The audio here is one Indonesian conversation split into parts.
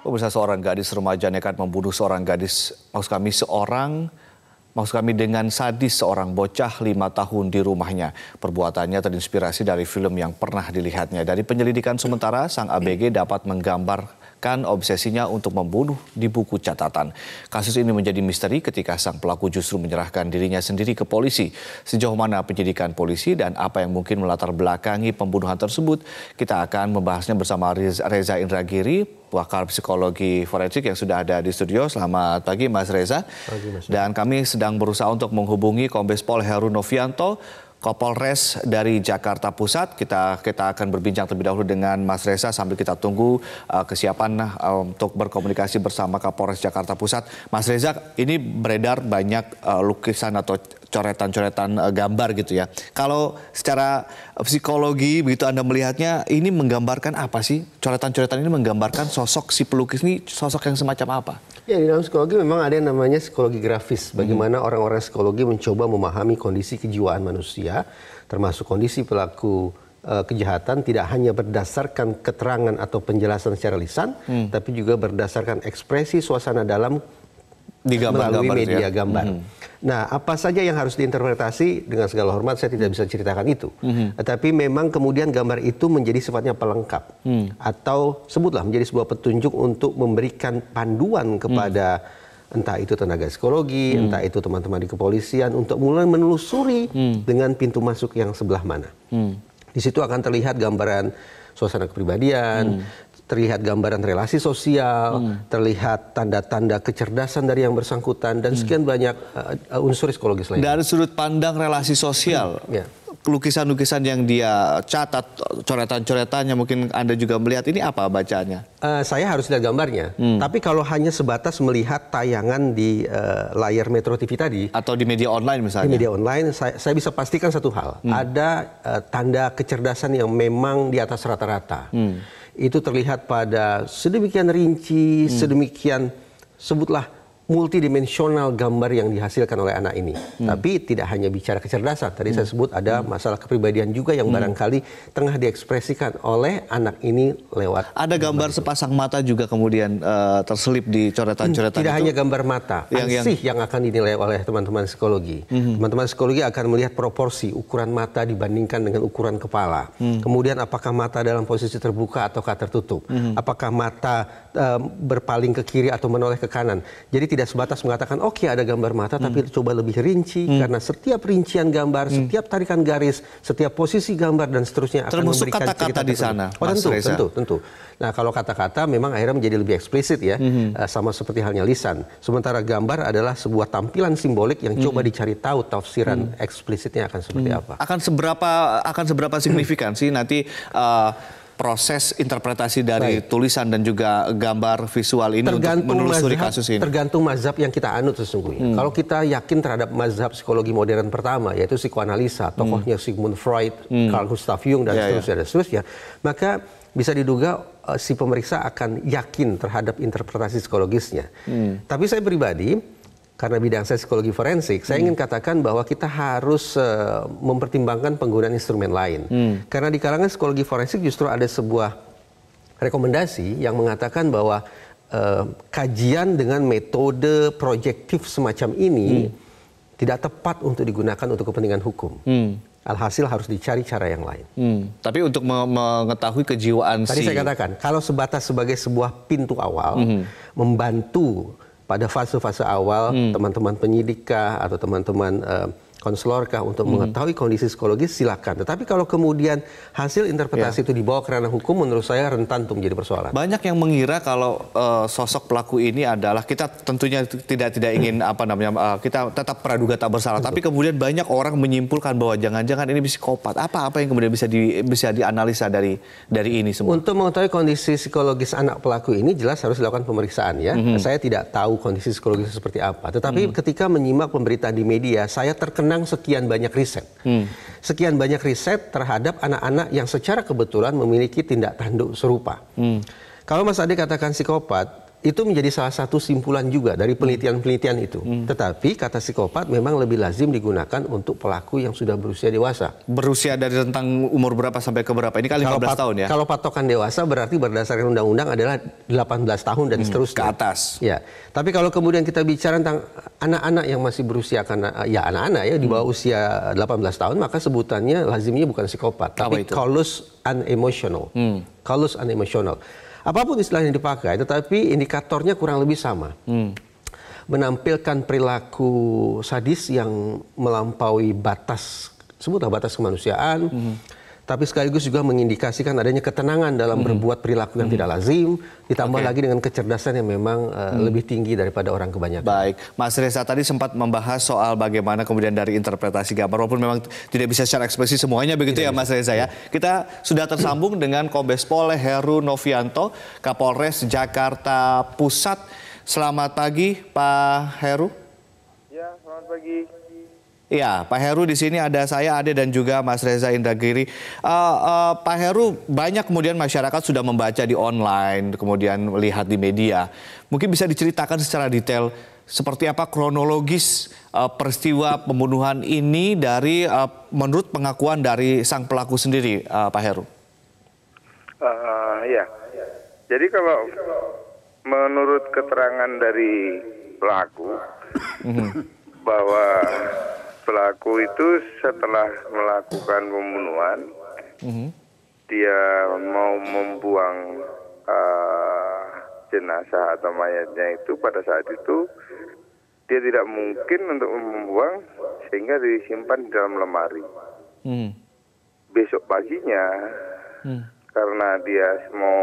Oh, pemirsa seorang gadis remaja nekat membunuh seorang gadis, maksud kami seorang, maksud kami dengan sadis seorang bocah lima tahun di rumahnya. Perbuatannya terinspirasi dari film yang pernah dilihatnya. Dari penyelidikan sementara, sang ABG dapat menggambar kan obsesinya untuk membunuh di buku catatan. Kasus ini menjadi misteri ketika sang pelaku justru menyerahkan dirinya sendiri ke polisi. Sejauh mana penyidikan polisi dan apa yang mungkin melatar belakangi pembunuhan tersebut, kita akan membahasnya bersama Reza Indragiri, Wakar psikologi forensik yang sudah ada di studio. Selamat pagi Mas Reza. Pagi, Mas. Dan kami sedang berusaha untuk menghubungi Kombes Pol Heru Novianto Kapolres dari Jakarta Pusat. Kita kita akan berbincang terlebih dahulu dengan Mas Reza sambil kita tunggu uh, kesiapan uh, untuk berkomunikasi bersama Kapolres Jakarta Pusat. Mas Reza, ini beredar banyak uh, lukisan atau coretan-coretan eh, gambar gitu ya. Kalau secara eh, psikologi begitu Anda melihatnya ini menggambarkan apa sih? Coretan-coretan ini menggambarkan sosok si pelukis ini sosok yang semacam apa? Ya di dalam psikologi memang ada yang namanya psikologi grafis. Mhm. Bagaimana orang orang-orang psikologi mencoba memahami kondisi kejiwaan manusia termasuk kondisi pelaku eh, kejahatan tidak hanya berdasarkan keterangan atau penjelasan secara lisan, hmm. tapi juga berdasarkan ekspresi suasana dalam di gambar, melalui gambar, ya. media ya? gambar. Hmm. Nah, apa saja yang harus diinterpretasi dengan segala hormat saya tidak bisa ceritakan itu. Mm -hmm. Tapi memang kemudian gambar itu menjadi sifatnya pelengkap mm. atau sebutlah menjadi sebuah petunjuk untuk memberikan panduan hmm. kepada mm. entah itu tenaga psikologi, mm. entah itu teman-teman di kepolisian untuk mulai menelusuri mm. dengan pintu masuk yang sebelah mana. Mm. Di situ akan terlihat gambaran suasana kepribadian, hmm terlihat gambaran relasi sosial, hmm. terlihat tanda-tanda kecerdasan dari yang bersangkutan dan hmm. sekian banyak uh, unsur psikologis lainnya. Dari sudut pandang relasi sosial, hmm. Ya. lukisan-lukisan yang dia catat, coretan-coretannya mungkin Anda juga melihat ini apa bacanya? Uh, saya harus lihat gambarnya. Hmm. Tapi kalau hanya sebatas melihat tayangan di uh, layar Metro TV tadi atau di media online misalnya. Di media online saya, saya bisa pastikan satu hal, hmm. ada uh, tanda kecerdasan yang memang di atas rata-rata. Hmm itu terlihat pada sedemikian rinci, hmm. sedemikian sebutlah multidimensional gambar yang dihasilkan oleh anak ini. Hmm. Tapi tidak hanya bicara kecerdasan. Tadi hmm. saya sebut ada hmm. masalah kepribadian juga yang hmm. barangkali tengah diekspresikan oleh anak ini lewat. Ada gambar, gambar sepasang mata juga kemudian uh, terselip di coretan-coretan. Tidak itu. hanya gambar mata, yang, ansih yang... yang akan dinilai oleh teman-teman psikologi. Hmm. Teman-teman hmm. psikologi akan melihat proporsi ukuran mata dibandingkan dengan ukuran kepala. Hmm. Kemudian apakah mata dalam posisi terbuka ataukah tertutup? Hmm. Apakah mata uh, berpaling ke kiri atau menoleh ke kanan. Jadi tidak sebatas mengatakan oke okay, ada gambar mata, hmm. tapi coba lebih rinci hmm. karena setiap rincian gambar, hmm. setiap tarikan garis, setiap posisi gambar dan seterusnya akan Termusuk memberikan kata-kata di sana. Oh tentu, Reza. tentu, tentu. Nah kalau kata-kata memang akhirnya menjadi lebih eksplisit ya, hmm. uh, sama seperti halnya lisan. Sementara gambar adalah sebuah tampilan simbolik yang hmm. coba dicari tahu tafsiran hmm. eksplisitnya akan seperti hmm. apa. Akan seberapa akan seberapa signifikan sih nanti uh, proses interpretasi dari Baik. tulisan dan juga gambar visual ini tergantung untuk menelusuri mazhab, kasus ini? Tergantung mazhab yang kita anut sesungguhnya. Hmm. Kalau kita yakin terhadap mazhab psikologi modern pertama, yaitu psikoanalisa, hmm. tokohnya hmm. Sigmund Freud, hmm. Carl Gustav Jung, dan yeah, ya. seterusnya, yeah. dan seterusnya, maka bisa diduga uh, si pemeriksa akan yakin terhadap interpretasi psikologisnya. Hmm. Tapi saya pribadi karena bidang saya psikologi forensik, hmm. saya ingin katakan bahwa kita harus uh, mempertimbangkan penggunaan instrumen lain. Hmm. Karena di kalangan psikologi forensik justru ada sebuah rekomendasi yang mengatakan bahwa uh, kajian dengan metode proyektif semacam ini hmm. tidak tepat untuk digunakan untuk kepentingan hukum. Hmm. Alhasil harus dicari cara yang lain. Hmm. Tapi untuk mengetahui kejiwaan Tadi si... saya katakan, kalau sebatas sebagai sebuah pintu awal, hmm. membantu pada fase fase awal hmm. teman-teman penyidik kah atau teman-teman uh, konselor kah untuk hmm. mengetahui kondisi psikologis silakan. Tetapi kalau kemudian hasil interpretasi ya. itu dibawa ke ranah hukum menurut saya rentan untuk menjadi persoalan. Banyak yang mengira kalau uh, sosok pelaku ini adalah kita tentunya tidak tidak ingin apa namanya uh, kita tetap praduga tak bersalah, Betul. tapi kemudian banyak orang menyimpulkan bahwa jangan-jangan ini psikopat. Apa-apa yang kemudian bisa di bisa dianalisa dari dari ini semua. Untuk mengetahui kondisi psikologis anak pelaku ini jelas harus dilakukan pemeriksaan ya. -hmm. Saya tidak tahu kondisi psikologis seperti apa, tetapi -hmm. ketika menyimak pemberitaan di media, saya terkena menang sekian banyak riset. Hmm. Sekian banyak riset terhadap anak-anak yang secara kebetulan memiliki tindak tanduk serupa. Hmm. Kalau Mas Ade katakan psikopat, itu menjadi salah satu simpulan juga dari hmm. penelitian-penelitian itu. Hmm. Tetapi kata psikopat memang lebih lazim digunakan untuk pelaku yang sudah berusia dewasa. Berusia dari tentang umur berapa sampai ke berapa? Ini kali 15 kalau tahun ya. Kalau patokan dewasa berarti berdasarkan undang-undang adalah 18 tahun dan hmm. seterusnya. Ke atas. Ya. Tapi kalau kemudian kita bicara tentang anak-anak yang masih berusia karena ya anak-anak ya di bawah hmm. usia 18 tahun maka sebutannya lazimnya bukan psikopat, Apa tapi itu? callous unemotional. Hmm. unemotional apapun istilah yang dipakai, tetapi indikatornya kurang lebih sama. Hmm. Menampilkan perilaku sadis yang melampaui batas, sebutlah batas kemanusiaan, hmm tapi sekaligus juga mengindikasikan adanya ketenangan dalam hmm. berbuat perilaku yang hmm. tidak lazim, ditambah okay. lagi dengan kecerdasan yang memang uh, hmm. lebih tinggi daripada orang kebanyakan. Baik, Mas Reza tadi sempat membahas soal bagaimana kemudian dari interpretasi gambar, walaupun memang tidak bisa secara ekspresi semuanya begitu tidak ya Mas Reza ya. Iya. Kita sudah tersambung dengan Kombes Pol Heru Novianto, Kapolres Jakarta Pusat. Selamat pagi Pak Heru. Ya, selamat pagi. Ya, Pak Heru di sini ada saya, Ade dan juga Mas Reza Indragiri. Uh, uh, Pak Heru, banyak kemudian masyarakat sudah membaca di online, kemudian melihat di media. Mungkin bisa diceritakan secara detail seperti apa kronologis uh, peristiwa pembunuhan ini dari uh, menurut pengakuan dari sang pelaku sendiri, uh, Pak Heru. Uh, ya, jadi kalau menurut keterangan dari pelaku mhm. bahwa pelaku itu setelah melakukan pembunuhan, mm-hmm. dia mau membuang uh, jenazah atau mayatnya itu pada saat itu dia tidak mungkin untuk membuang sehingga disimpan di dalam lemari. Mm. Besok paginya mm. karena dia mau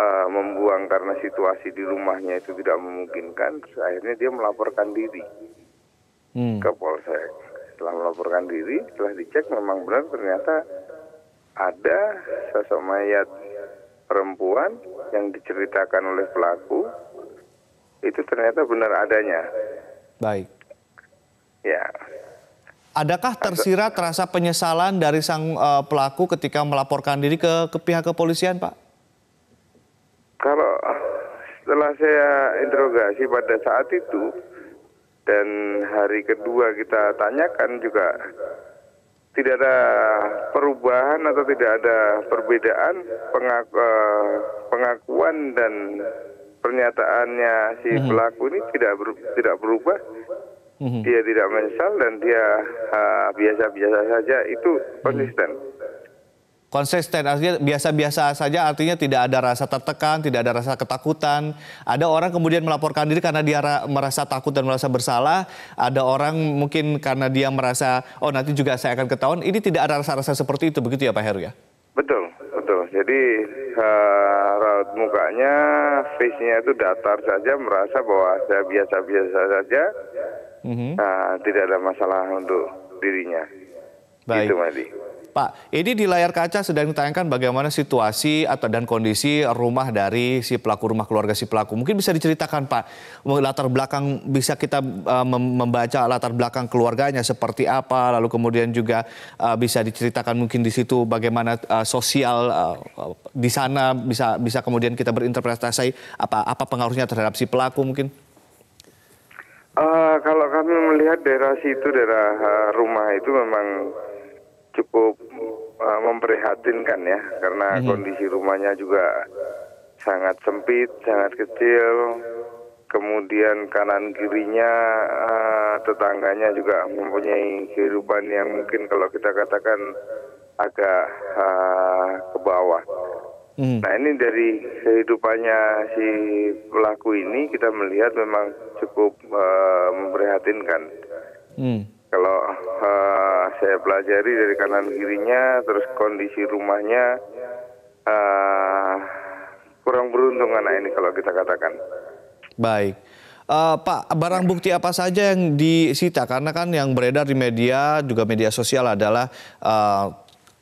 uh, membuang karena situasi di rumahnya itu tidak memungkinkan, akhirnya dia melaporkan diri hmm. ke polsek. Setelah melaporkan diri, setelah dicek memang benar ternyata ada sosok mayat perempuan yang diceritakan oleh pelaku itu ternyata benar adanya. Baik. Ya. Adakah tersirat rasa penyesalan dari sang uh, pelaku ketika melaporkan diri ke, ke pihak kepolisian, Pak? Kalau setelah saya interogasi pada saat itu, dan hari kedua kita tanyakan juga tidak ada perubahan atau tidak ada perbedaan pengaku, eh, pengakuan dan pernyataannya si mhm. pelaku ini tidak ber, tidak berubah mhm. dia tidak menyesal dan dia biasa-biasa uh, saja itu konsisten konsisten artinya biasa-biasa saja artinya tidak ada rasa tertekan tidak ada rasa ketakutan ada orang kemudian melaporkan diri karena dia merasa takut dan merasa bersalah ada orang mungkin karena dia merasa oh nanti juga saya akan ketahuan ini tidak ada rasa-rasa seperti itu begitu ya Pak Heru ya betul betul jadi uh, raut mukanya face-nya itu datar saja merasa bahwa saya biasa-biasa saja mm -hmm. uh, tidak ada masalah untuk dirinya gitu, Baik. gitu Pak, ini di layar kaca sedang ditayangkan bagaimana situasi atau dan kondisi rumah dari si pelaku rumah keluarga si pelaku. Mungkin bisa diceritakan Pak, latar belakang bisa kita uh, membaca latar belakang keluarganya seperti apa, lalu kemudian juga uh, bisa diceritakan mungkin di situ bagaimana uh, sosial uh, di sana bisa bisa kemudian kita berinterpretasi apa apa pengaruhnya terhadap si pelaku mungkin. Uh, kalau kami melihat daerah situ daerah uh, rumah itu memang cukup Eh, memprihatinkan ya karena hmm. kondisi rumahnya juga sangat sempit, sangat kecil. Kemudian kanan kirinya uh, tetangganya juga mempunyai kehidupan yang mungkin kalau kita katakan agak uh, ke bawah. Hmm. Nah ini dari kehidupannya si pelaku ini kita melihat memang cukup uh, memprihatinkan. Hmm. Kalau uh, saya pelajari dari kanan kirinya, terus kondisi rumahnya uh, kurang beruntung anak ini kalau kita katakan. Baik. Uh, Pak, barang bukti apa saja yang disita? Karena kan yang beredar di media, juga media sosial adalah uh,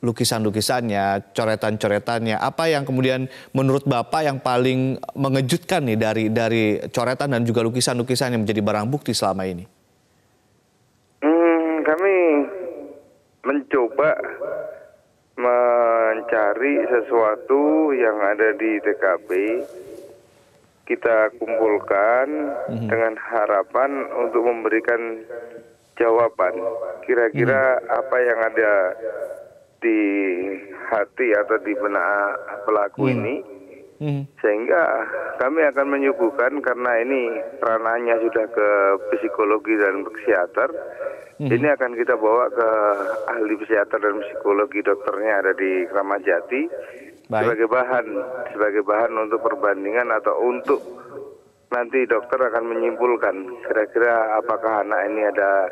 lukisan-lukisannya, coretan-coretannya. Apa yang kemudian menurut Bapak yang paling mengejutkan nih dari dari coretan dan juga lukisan-lukisan yang menjadi barang bukti selama ini? cari sesuatu yang ada di TKP kita kumpulkan mm-hmm. dengan harapan untuk memberikan jawaban kira-kira mm-hmm. apa yang ada di hati atau di benak pelaku mm-hmm. ini Hmm. Sehingga kami akan menyuguhkan karena ini ranahnya sudah ke psikologi dan psikiater. Hmm. Ini akan kita bawa ke ahli psikiater dan psikologi dokternya ada di Kramat Baik. sebagai bahan sebagai bahan untuk perbandingan atau untuk nanti dokter akan menyimpulkan kira-kira apakah anak ini ada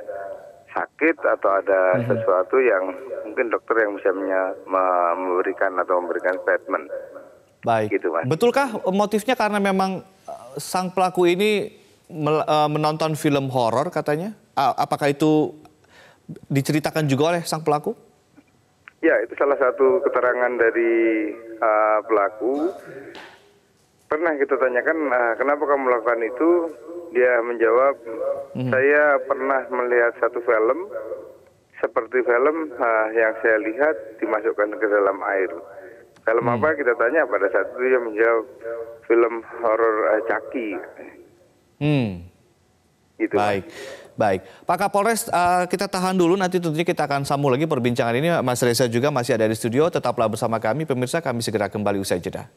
sakit atau ada -hmm. sesuatu yang mungkin dokter yang bisa memberikan atau memberikan statement. Baik. Gitu, Mas. Betulkah motifnya karena memang eh, sang pelaku ini eh, menonton film horor katanya? Apakah itu diceritakan juga oleh sang pelaku? Ya, itu salah satu keterangan dari uh, pelaku. Pernah kita tanyakan uh, kenapa kamu melakukan itu? Dia menjawab, mm-hmm. saya pernah melihat satu film seperti film uh, yang saya lihat dimasukkan ke dalam air. Film hmm. apa kita tanya pada saat itu dia menjawab film horor uh, eh, Caki. Hmm. Gitu. Baik. Baik, Pak Kapolres uh, kita tahan dulu nanti tentunya kita akan sambung lagi perbincangan ini. Mas Reza juga masih ada di studio, tetaplah bersama kami. Pemirsa kami segera kembali usai jeda.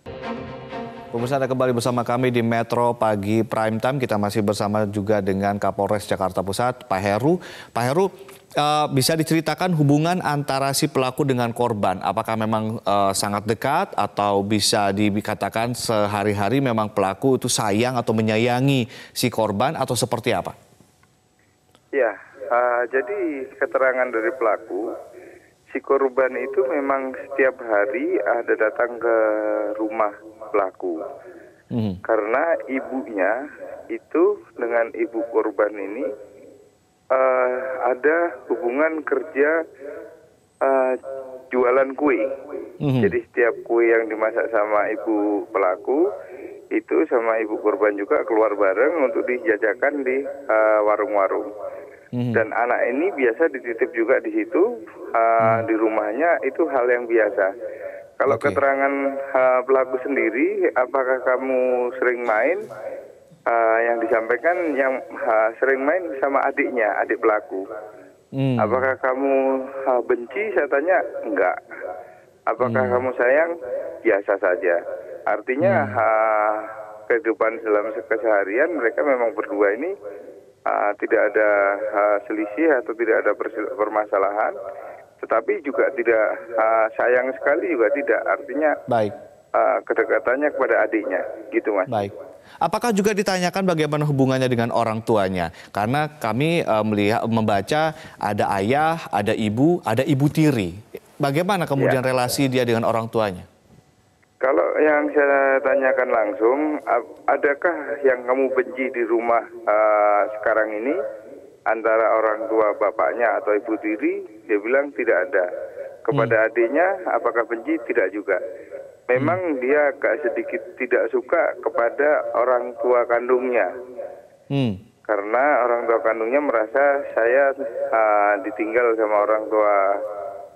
Pemirsa Anda kembali bersama kami di Metro Pagi Prime Time. Kita masih bersama juga dengan Kapolres Jakarta Pusat, Pak Heru. Pak Heru, eh, bisa diceritakan hubungan antara si pelaku dengan korban? Apakah memang eh, sangat dekat atau bisa dikatakan sehari-hari memang pelaku itu sayang atau menyayangi si korban atau seperti apa? Ya, uh, jadi keterangan dari pelaku si korban itu memang setiap hari ada datang ke rumah pelaku. Hmm. Karena ibunya itu dengan ibu korban ini uh, ada hubungan kerja uh, jualan kue. Hmm. Jadi setiap kue yang dimasak sama ibu pelaku itu sama ibu korban juga keluar bareng untuk dijajakan di eh, warung-warung. Uh, warung -warung. Mhm. dan anak ini biasa dititip juga di situ uh, hmm. di rumahnya itu hal yang biasa. Kalau okay. keterangan uh, pelaku sendiri, apakah kamu sering main? Uh, yang disampaikan yang uh, sering main sama adiknya, adik pelaku. Hmm. Apakah kamu uh, benci? Saya tanya enggak. Apakah hmm. kamu sayang? Biasa saja. Artinya hmm. uh, kehidupan dalam keseharian mereka memang berdua ini Ah, tidak ada ah, selisih atau tidak ada permasalahan tetapi juga tidak uh, sayang sekali juga tidak artinya baik uh, kedekatannya kepada adiknya gitu mas baik apakah juga ditanyakan bagaimana hubungannya dengan orang tuanya karena kami uh, melihat membaca ada ayah ada ibu ada ibu tiri bagaimana kemudian ya. relasi dia dengan orang tuanya kalau yang saya tanyakan langsung, adakah yang kamu benci di rumah uh, sekarang ini antara orang tua bapaknya atau ibu tiri? Dia bilang tidak ada. Kepada hmm. adiknya, apakah benci? Tidak juga. Memang hmm. dia agak sedikit tidak suka kepada orang tua kandungnya. Hmm. Karena orang tua kandungnya merasa saya uh, ditinggal sama orang tua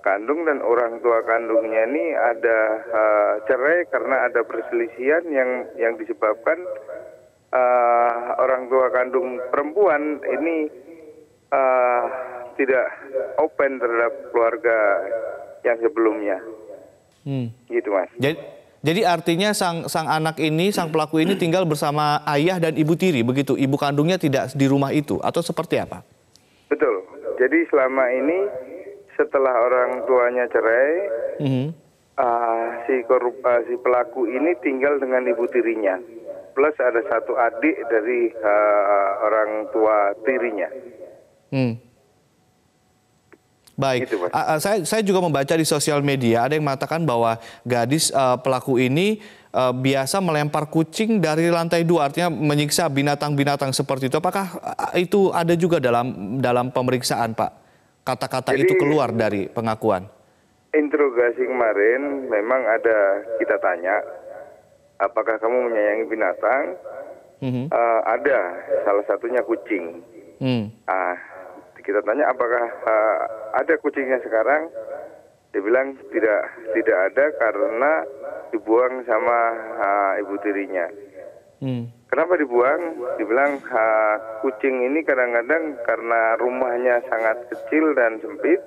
kandung dan orang tua kandungnya ini ada uh, cerai karena ada perselisihan yang yang disebabkan uh, orang tua kandung perempuan ini uh, tidak open terhadap keluarga yang sebelumnya. Hmm. Gitu mas. Jadi, jadi artinya sang sang anak ini, sang pelaku ini tinggal bersama ayah dan ibu tiri, begitu? Ibu kandungnya tidak di rumah itu, atau seperti apa? Betul. Jadi selama ini setelah orang tuanya cerai, mm -hmm. uh, si korup, uh, si pelaku ini tinggal dengan ibu tirinya, plus ada satu adik dari uh, orang tua tirinya. Hmm. Baik, gitu, uh, saya saya juga membaca di sosial media ada yang mengatakan bahwa gadis uh, pelaku ini uh, biasa melempar kucing dari lantai dua, artinya menyiksa binatang-binatang seperti itu. Apakah itu ada juga dalam dalam pemeriksaan, Pak? kata-kata itu keluar dari pengakuan? Interogasi kemarin memang ada kita tanya, apakah kamu menyayangi binatang? Mm-hmm. Uh, ada, salah satunya kucing. Mm. Uh, kita tanya apakah uh, ada kucingnya sekarang? Dia bilang tidak, tidak ada karena dibuang sama uh, ibu tirinya. Mm. Kenapa dibuang? Dibilang ha, kucing ini kadang-kadang karena rumahnya sangat kecil dan sempit,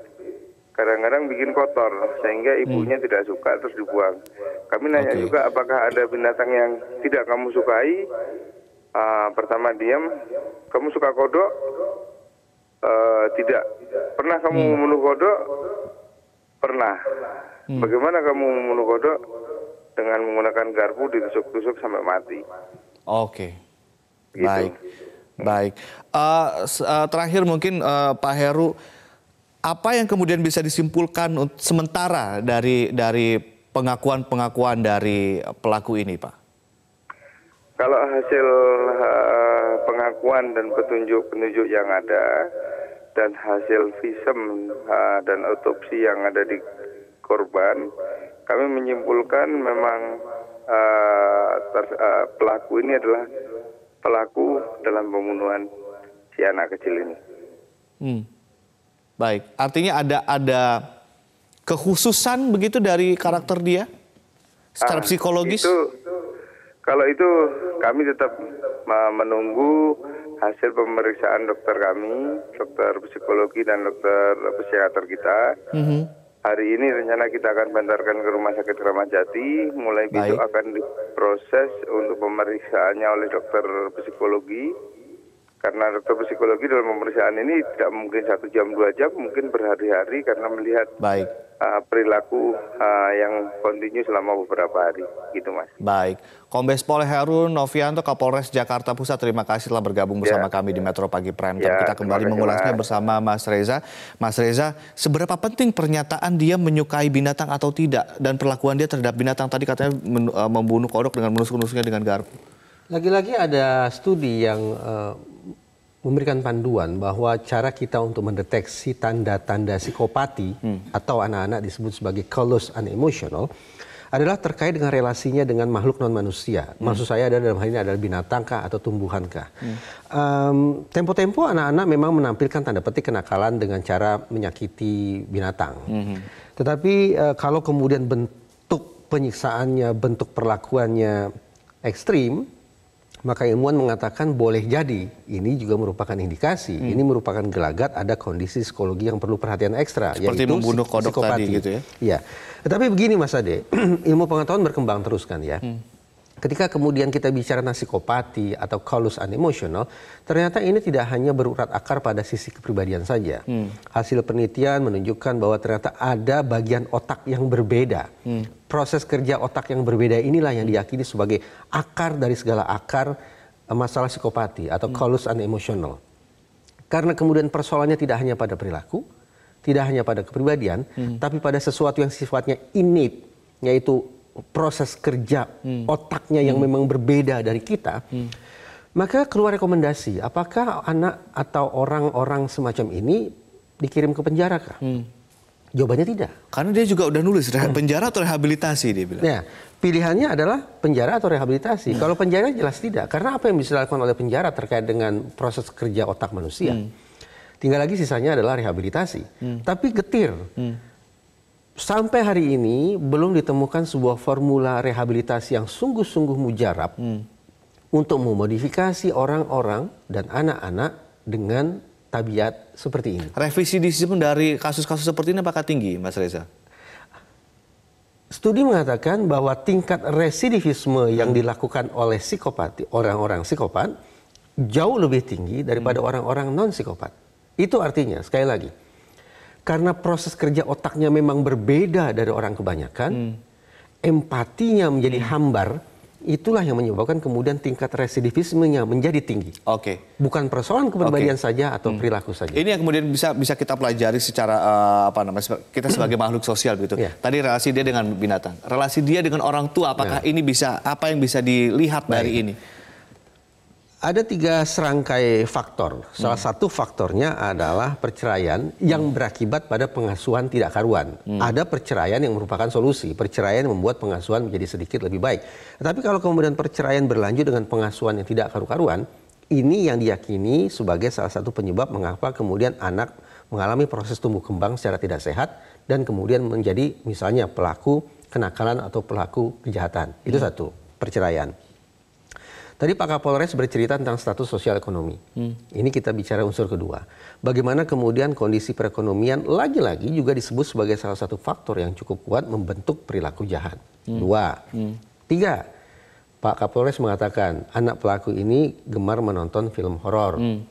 kadang-kadang bikin kotor sehingga hmm. ibunya hmm. tidak suka terus dibuang. Kami nanya juga apakah ada binatang yang tidak kamu sukai? Uh, pertama diam, kamu suka kodok? Uh, tidak. Pernah kamu hmm. membunuh kodok? Pernah. Hmm. Bagaimana kamu membunuh kodok? Dengan menggunakan garpu ditusuk-tusuk sampai mati. Oke, gitu. baik, baik. Eh, eh, terakhir mungkin uh, Pak Heru, apa yang kemudian bisa disimpulkan sementara dari dari pengakuan-pengakuan dari pelaku ini, Pak? Kalau hasil uh, pengakuan dan petunjuk-petunjuk yang ada dan hasil visum uh, dan otopsi yang ada di korban, kami menyimpulkan memang uh, uh, pelaku ini adalah pelaku dalam pembunuhan si anak kecil ini. Hmm. Baik, artinya ada ada kekhususan begitu dari karakter dia secara ah, psikologis? Itu, kalau itu kami tetap menunggu hasil pemeriksaan dokter kami, dokter psikologi dan dokter psikiater kita. Mm -hmm. Hari ini rencana kita akan bantarkan ke Rumah Sakit Ramadjati. Mulai besok akan diproses untuk pemeriksaannya oleh dokter psikologi karena dokter psikologi dalam pemeriksaan ini tidak mungkin satu jam dua jam mungkin berhari-hari karena melihat baik uh, perilaku uh, yang kontinu selama beberapa hari gitu mas baik Kombes Pol Heru Novianto Kapolres Jakarta Pusat terima kasih telah bergabung ya. bersama kami di Metro Pagi Prime ya, kita kembali mengulasnya bersama Mas Reza Mas Reza seberapa penting pernyataan dia menyukai binatang atau tidak dan perlakuan dia terhadap binatang tadi katanya uh, membunuh kodok dengan menusuk-nusuknya dengan garpu lagi-lagi ada studi yang uh, memberikan panduan bahwa cara kita untuk mendeteksi tanda-tanda psikopati hmm. atau anak-anak disebut sebagai callous and emotional adalah terkait dengan relasinya dengan makhluk non manusia. Hmm. Maksud saya adalah dalam hal ini adalah binatangkah atau tumbuhankah. Hmm. Um, tempo-tempo anak-anak memang menampilkan tanda petik kenakalan dengan cara menyakiti binatang. Hmm. Tetapi uh, kalau kemudian bentuk penyiksaannya, bentuk perlakuannya ekstrim, maka ilmuwan mengatakan boleh jadi ini juga merupakan indikasi, hmm. ini merupakan gelagat ada kondisi psikologi yang perlu perhatian ekstra Seperti yaitu membunuh kodok psikopati. tadi gitu ya. Iya. Tetapi begini Mas Ade, ilmu pengetahuan berkembang terus kan ya. Hmm. Ketika kemudian kita bicara tentang psikopati atau kalus unemotional, ternyata ini tidak hanya berurat akar pada sisi kepribadian saja. Hmm. Hasil penelitian menunjukkan bahwa ternyata ada bagian otak yang berbeda. Hmm proses kerja otak yang berbeda inilah yang diyakini sebagai akar dari segala akar eh, masalah psikopati atau callous hmm. and emotional. Karena kemudian persoalannya tidak hanya pada perilaku, tidak hanya pada kepribadian, hmm. tapi pada sesuatu yang sifatnya innate, yaitu proses kerja hmm. otaknya yang hmm. memang berbeda dari kita. Hmm. Maka keluar rekomendasi, apakah anak atau orang-orang semacam ini dikirim ke penjara kah? Hmm Jawabannya tidak. Karena dia juga udah nulis penjara atau rehabilitasi dia bilang. Ya, pilihannya adalah penjara atau rehabilitasi. Hmm. Kalau penjara jelas tidak, karena apa yang bisa dilakukan oleh penjara terkait dengan proses kerja otak manusia. Hmm. Tinggal lagi sisanya adalah rehabilitasi. Hmm. Tapi getir. Hmm. Sampai hari ini belum ditemukan sebuah formula rehabilitasi yang sungguh-sungguh mujarab hmm. untuk memodifikasi orang-orang dan anak-anak dengan tabiat seperti ini. Revisi disiplin dari kasus-kasus seperti ini apakah tinggi, Mas Reza? Studi mengatakan bahwa tingkat residivisme yang dilakukan oleh psikopati, orang-orang psikopat, jauh lebih tinggi daripada hmm. orang-orang hmm. non-psikopat. Itu artinya, sekali lagi, karena proses kerja otaknya memang berbeda dari orang kebanyakan, hmm. empatinya menjadi hmm. hambar, itulah yang menyebabkan kemudian tingkat residivismenya menjadi tinggi. Oke. Okay. Bukan persoalan kepribadian okay. saja atau hmm. perilaku saja. Ini yang kemudian bisa bisa kita pelajari secara uh, apa namanya kita sebagai makhluk sosial begitu. Yeah. Tadi relasi dia dengan binatang, relasi dia dengan orang tua apakah yeah. ini bisa apa yang bisa dilihat Baik. dari ini? ada tiga serangkai faktor. Salah hmm. satu faktornya adalah perceraian yang hmm. berakibat pada pengasuhan tidak karuan. Hmm. Ada perceraian yang merupakan solusi. Perceraian membuat pengasuhan menjadi sedikit lebih baik. Tapi kalau kemudian perceraian berlanjut dengan pengasuhan yang tidak karu-karuan, ini yang diyakini sebagai salah satu penyebab mengapa kemudian anak mengalami proses tumbuh kembang secara tidak sehat dan kemudian menjadi misalnya pelaku kenakalan atau pelaku kejahatan. Itu hmm. satu, perceraian. Tadi Pak Kapolres bercerita tentang status sosial ekonomi. Hmm. Ini kita bicara unsur kedua. Bagaimana kemudian kondisi perekonomian lagi-lagi juga disebut sebagai salah satu faktor yang cukup kuat membentuk perilaku jahat. Hmm. Dua. Hmm. Tiga. Pak Kapolres mengatakan anak pelaku ini gemar menonton film horor. Hmm.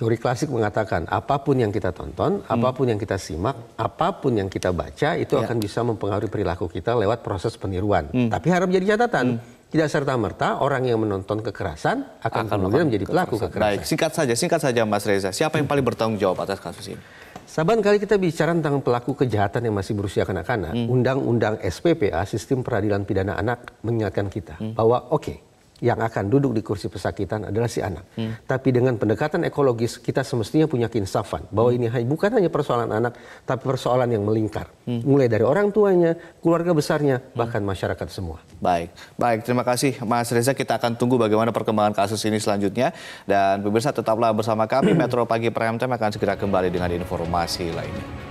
Teori klasik mengatakan apapun yang kita tonton, hmm. apapun yang kita simak, apapun yang kita baca itu ya. akan bisa mempengaruhi perilaku kita lewat proses peniruan. Hmm. Tapi harap jadi catatan. Hmm tidak serta merta orang yang menonton kekerasan akan, akan kemudian menjadi pelaku kekerasan. kekerasan. Baik, singkat saja, singkat saja Mas Reza. Siapa yang paling bertanggung jawab atas kasus ini? Saban kali kita bicara tentang pelaku kejahatan yang masih berusia kanak-kanak, hmm. undang-undang SPPA, sistem peradilan pidana anak mengingatkan kita hmm. bahwa oke, okay, yang akan duduk di kursi pesakitan adalah si anak. Hmm. Tapi dengan pendekatan ekologis kita semestinya punya keinsafan bahwa hmm. ini bukan hanya persoalan anak tapi persoalan yang melingkar. Hmm. Mulai dari orang tuanya, keluarga besarnya, hmm. bahkan masyarakat semua. Baik. Baik, terima kasih Mas Reza. Kita akan tunggu bagaimana perkembangan kasus ini selanjutnya dan pemirsa tetaplah bersama kami Metro Pagi Prime Time akan segera kembali dengan informasi lainnya.